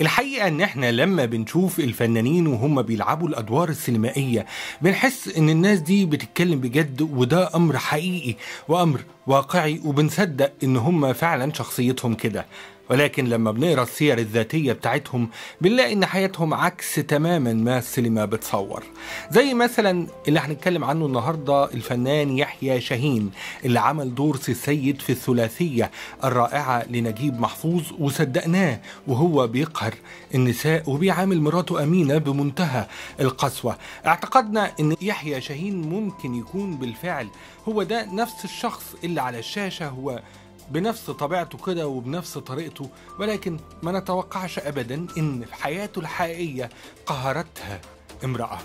الحقيقه ان احنا لما بنشوف الفنانين وهم بيلعبوا الادوار السينمائيه بنحس ان الناس دي بتتكلم بجد وده امر حقيقي وامر واقعي وبنصدق ان هم فعلا شخصيتهم كده ولكن لما بنقرا السير الذاتيه بتاعتهم بنلاقي ان حياتهم عكس تماما ما السينما بتصور زي مثلا اللي هنتكلم عنه النهارده الفنان يحيى شاهين اللي عمل دور السيد في الثلاثيه الرائعه لنجيب محفوظ وصدقناه وهو بيقهر النساء وبيعامل مراته امينه بمنتهى القسوه اعتقدنا ان يحيى شاهين ممكن يكون بالفعل هو ده نفس الشخص اللي على الشاشه هو بنفس طبيعته كده وبنفس طريقته ولكن ما نتوقعش ابدا ان في حياته الحقيقيه قهرتها امراه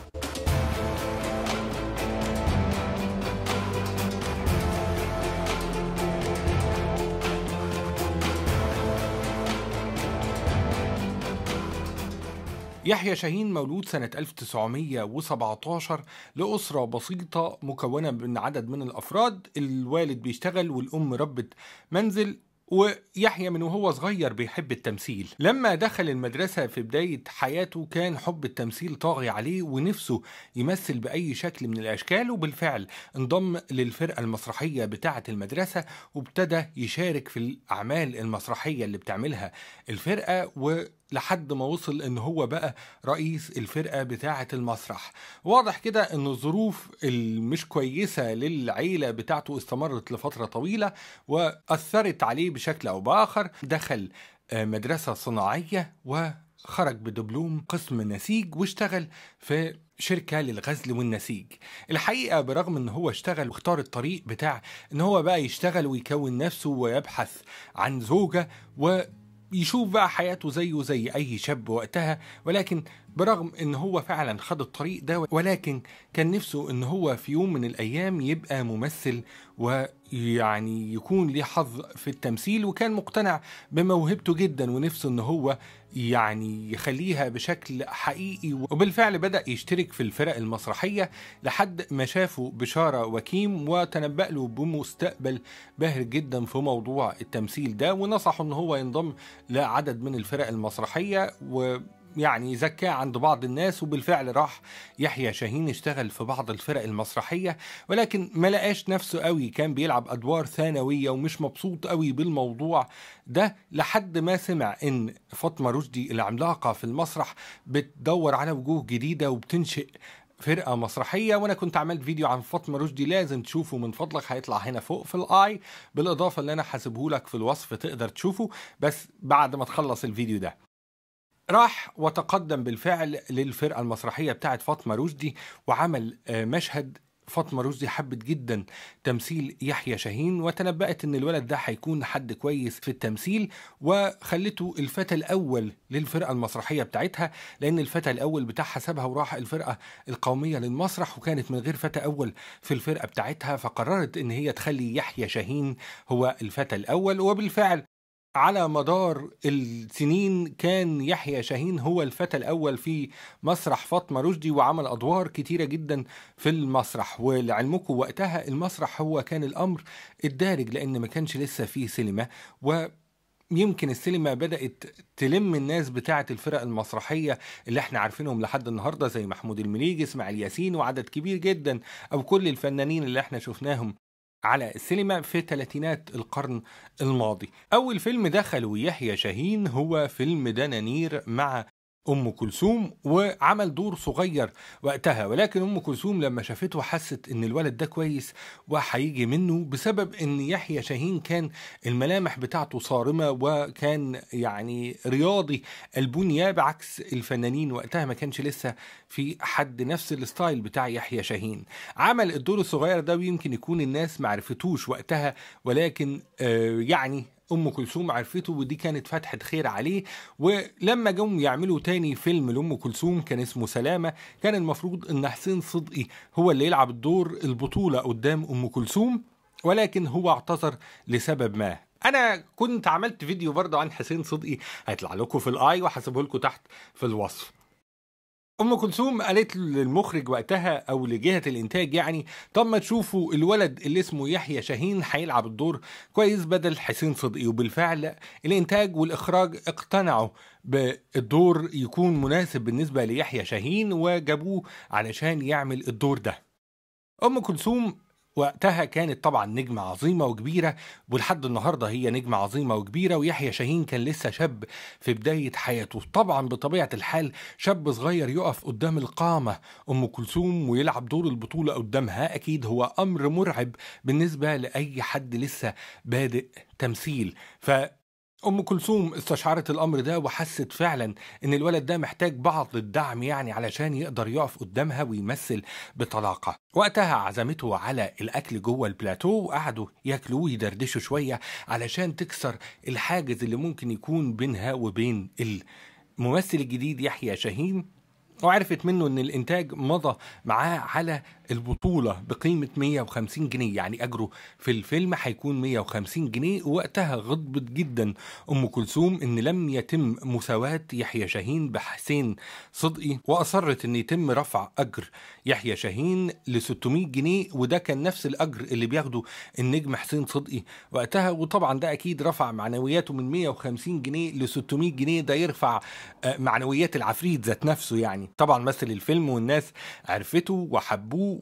يحيى شاهين مولود سنة 1917 لأسرة بسيطة مكونة من عدد من الأفراد الوالد بيشتغل والأم ربة منزل ويحيى من وهو صغير بيحب التمثيل لما دخل المدرسة في بداية حياته كان حب التمثيل طاغي عليه ونفسه يمثل بأي شكل من الأشكال وبالفعل انضم للفرقة المسرحية بتاعة المدرسة وابتدى يشارك في الأعمال المسرحية اللي بتعملها الفرقة و لحد ما وصل ان هو بقى رئيس الفرقه بتاعه المسرح واضح كده ان الظروف المش كويسه للعيله بتاعته استمرت لفتره طويله واثرت عليه بشكل او باخر دخل آه، مدرسه صناعيه وخرج بدبلوم قسم نسيج واشتغل في شركة للغزل والنسيج الحقيقة برغم ان هو اشتغل واختار الطريق بتاع ان هو بقى يشتغل ويكون نفسه ويبحث عن زوجة و يشوف بقى حياته زيه زي أي شاب وقتها ولكن برغم ان هو فعلا خد الطريق ده ولكن كان نفسه ان هو في يوم من الايام يبقى ممثل ويعني يكون ليه حظ في التمثيل وكان مقتنع بموهبته جدا ونفسه ان هو يعني يخليها بشكل حقيقي وبالفعل بدأ يشترك في الفرق المسرحية لحد ما شافه بشارة وكيم وتنبأ له بمستقبل باهر جدا في موضوع التمثيل ده ونصحه ان هو ينضم لعدد من الفرق المسرحية و يعني زكاه عند بعض الناس وبالفعل راح يحيى شاهين اشتغل في بعض الفرق المسرحيه ولكن ما لقاش نفسه قوي كان بيلعب ادوار ثانويه ومش مبسوط قوي بالموضوع ده لحد ما سمع ان فاطمه رشدي العملاقه في المسرح بتدور على وجوه جديده وبتنشئ فرقه مسرحيه وانا كنت عملت فيديو عن فاطمه رشدي لازم تشوفه من فضلك هيطلع هنا فوق في الاي بالاضافه اللي انا لك في الوصف تقدر تشوفه بس بعد ما تخلص الفيديو ده راح وتقدم بالفعل للفرقة المسرحية بتاعت فاطمة رشدي وعمل آه، مشهد فاطمة رشدي حبت جدا تمثيل يحيى شاهين وتنبأت ان الولد ده هيكون حد كويس في التمثيل وخلته الفتى الاول للفرقة المسرحية بتاعتها لان الفتى الاول بتاعها سابها وراح الفرقة القومية للمسرح وكانت من غير فتى اول في الفرقة بتاعتها فقررت ان هي تخلي يحيى شاهين هو الفتى الاول وبالفعل على مدار السنين كان يحيى شاهين هو الفتى الأول في مسرح فاطمة رشدي وعمل أدوار كتيرة جدا في المسرح ولعلمكم وقتها المسرح هو كان الأمر الدارج لأن ما كانش لسه فيه سينما و يمكن السينما بدأت تلم الناس بتاعة الفرق المسرحية اللي احنا عارفينهم لحد النهاردة زي محمود المليجي اسماعيل ياسين وعدد كبير جدا أو كل الفنانين اللي احنا شفناهم على السينما في ثلاثينات القرن الماضي أول فيلم دخله يحيى شاهين هو فيلم دنانير مع أم كلثوم وعمل دور صغير وقتها ولكن أم كلثوم لما شافته حست إن الولد ده كويس وهيجي منه بسبب إن يحيى شاهين كان الملامح بتاعته صارمة وكان يعني رياضي البنية بعكس الفنانين وقتها ما كانش لسه في حد نفس الستايل بتاع يحيى شاهين عمل الدور الصغير ده ويمكن يكون الناس معرفتوش وقتها ولكن آه، يعني ام كلثوم عرفته ودي كانت فتحه خير عليه ولما جم يعملوا تاني فيلم لام كلثوم كان اسمه سلامه كان المفروض ان حسين صدقي هو اللي يلعب الدور البطوله قدام ام كلثوم ولكن هو اعتذر لسبب ما انا كنت عملت فيديو برضه عن حسين صدقي هيطلع لكم في الاي وهسيبه لكم تحت في الوصف ام كلثوم قالت للمخرج وقتها او لجهه الانتاج يعني طب ما تشوفوا الولد اللي اسمه يحيى شاهين هيلعب الدور كويس بدل حسين صدقي وبالفعل الانتاج والاخراج اقتنعوا بالدور يكون مناسب بالنسبه ليحيى شاهين وجابوه علشان يعمل الدور ده ام كلثوم وقتها كانت طبعا نجمة عظيمة وكبيرة ولحد النهاردة هي نجمة عظيمة وكبيرة ويحيى شاهين كان لسه شاب في بداية حياته طبعا بطبيعة الحال شاب صغير يقف قدام القامة أم كلثوم ويلعب دور البطولة قدامها أكيد هو أمر مرعب بالنسبة لأي حد لسه بادئ تمثيل ف أم كلثوم استشعرت الأمر ده وحست فعلا إن الولد ده محتاج بعض الدعم يعني علشان يقدر يقف قدامها ويمثل بطلاقة وقتها عزمته على الأكل جوه البلاتو وقعدوا ياكلوا ويدردشوا شوية علشان تكسر الحاجز اللي ممكن يكون بينها وبين الممثل الجديد يحيى شاهين وعرفت منه ان الانتاج مضى معاه على البطولة بقيمة 150 جنيه يعني أجره في الفيلم هيكون 150 جنيه وقتها غضبت جدا أم كلثوم إن لم يتم مساواة يحيى شاهين بحسين صدقي وأصرت إن يتم رفع أجر يحيى شاهين ل 600 جنيه وده كان نفس الأجر اللي بياخده النجم حسين صدقي وقتها وطبعا ده أكيد رفع معنوياته من 150 جنيه ل 600 جنيه ده يرفع آه، معنويات العفريت ذات نفسه يعني طبعا مثل الفيلم والناس عرفته وحبوه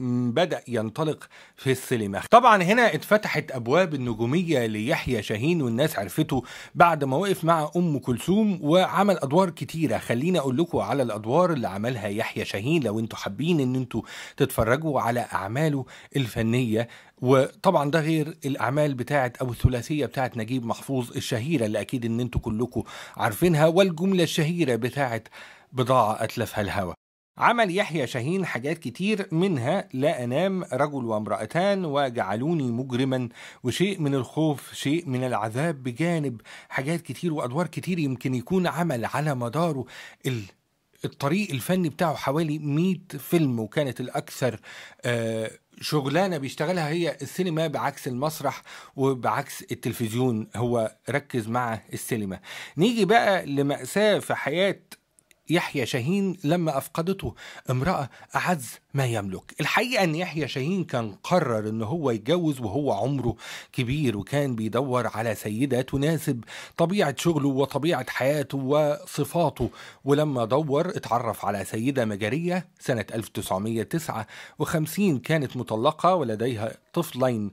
وبدأ ينطلق في السينما طبعا هنا اتفتحت أبواب النجومية ليحيى شاهين والناس عرفته بعد ما وقف مع أم كلثوم وعمل أدوار كتيرة خلينا أقول لكم على الأدوار اللي عملها يحيى شاهين لو انتم حابين ان انتم تتفرجوا على أعماله الفنية وطبعا ده غير الاعمال بتاعه او الثلاثيه بتاعه نجيب محفوظ الشهيره اللي اكيد ان انتم كلكم عارفينها والجمله الشهيره بتاعه بضاعة أتلفها الهوى عمل يحيى شاهين حاجات كتير منها لا أنام رجل وامرأتان وجعلوني مجرما وشيء من الخوف شيء من العذاب بجانب حاجات كتير وأدوار كتير يمكن يكون عمل على مداره الطريق الفني بتاعه حوالي 100 فيلم وكانت الأكثر آه، شغلانه بيشتغلها هي السينما بعكس المسرح وبعكس التلفزيون هو ركز مع السينما نيجي بقى لمأساة في حياة يحيى شاهين لما أفقدته امرأة أعز ما يملك الحقيقة أن يحيى شاهين كان قرر أن هو يتجوز وهو عمره كبير وكان بيدور على سيدة تناسب طبيعة شغله وطبيعة حياته وصفاته ولما دور اتعرف على سيدة مجرية سنة 1959 كانت مطلقة ولديها طفلين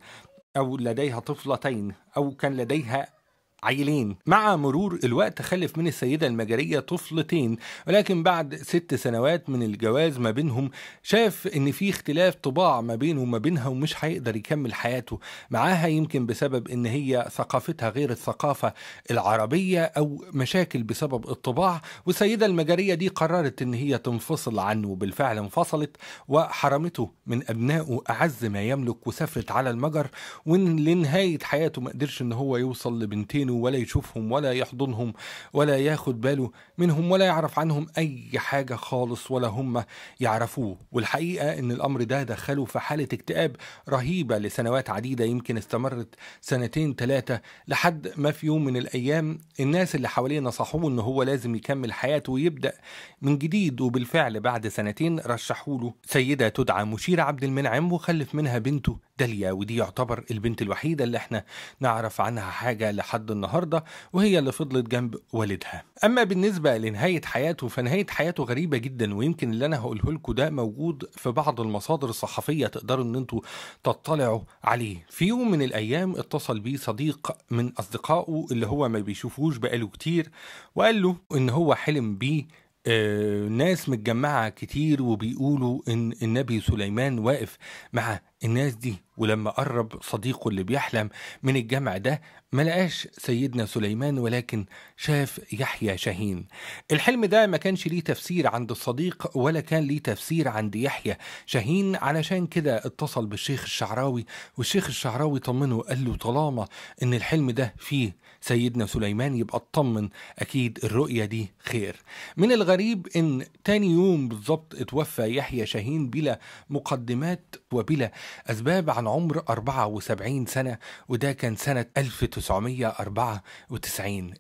أو لديها طفلتين أو كان لديها عيلين مع مرور الوقت خلف من السيدة المجرية طفلتين ولكن بعد ست سنوات من الجواز ما بينهم شاف ان في اختلاف طباع ما بينه وما بينها ومش هيقدر يكمل حياته معاها يمكن بسبب ان هي ثقافتها غير الثقافة العربية او مشاكل بسبب الطباع والسيدة المجرية دي قررت ان هي تنفصل عنه بالفعل انفصلت وحرمته من ابنائه اعز ما يملك وسافرت على المجر ولنهاية حياته ما قدرش ان هو يوصل لبنتين يعينه ولا يشوفهم ولا يحضنهم ولا ياخد باله منهم ولا يعرف عنهم أي حاجة خالص ولا هم يعرفوه والحقيقة إن الأمر ده دخله في حالة اكتئاب رهيبة لسنوات عديدة يمكن استمرت سنتين ثلاثة لحد ما في يوم من الأيام الناس اللي حواليه نصحوه إن هو لازم يكمل حياته ويبدأ من جديد وبالفعل بعد سنتين رشحوا له سيدة تدعى مشيرة عبد المنعم وخلف منها بنته داليا ودي يعتبر البنت الوحيدة اللي احنا نعرف عنها حاجة لحد النهاردة وهي اللي فضلت جنب والدها أما بالنسبة لنهاية حياته فنهاية حياته غريبة جدا ويمكن اللي أنا هقوله لكم ده موجود في بعض المصادر الصحفية تقدروا أن انتوا تطلعوا عليه في يوم من الأيام اتصل بيه صديق من أصدقائه اللي هو ما بيشوفوش بقاله كتير وقال له أن هو حلم بيه آه، ناس متجمعة كتير وبيقولوا إن النبي سليمان واقف مع الناس دي ولما قرب صديقه اللي بيحلم من الجمع ده ما لقاش سيدنا سليمان ولكن شاف يحيى شاهين الحلم ده ما كانش ليه تفسير عند الصديق ولا كان ليه تفسير عند يحيى شاهين علشان كده اتصل بالشيخ الشعراوي والشيخ الشعراوي طمنه قال له طالما ان الحلم ده فيه سيدنا سليمان يبقى اطمن اكيد الرؤية دي خير من الغريب ان تاني يوم بالظبط اتوفى يحيى شاهين بلا مقدمات وبلا أسباب عن عمر 74 سنة وده كان سنة 1994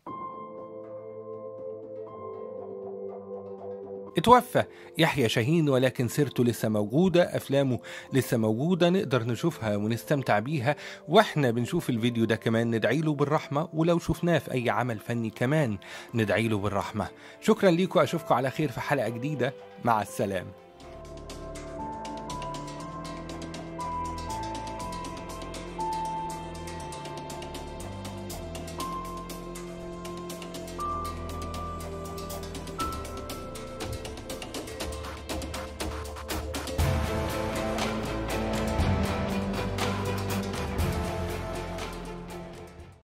اتوفى يحيى شاهين ولكن سيرته لسه موجودة أفلامه لسه موجودة نقدر نشوفها ونستمتع بيها وإحنا بنشوف الفيديو ده كمان ندعي له بالرحمة ولو شفناه في أي عمل فني كمان ندعي له بالرحمة شكرا ليكم أشوفكم على خير في حلقة جديدة مع السلامة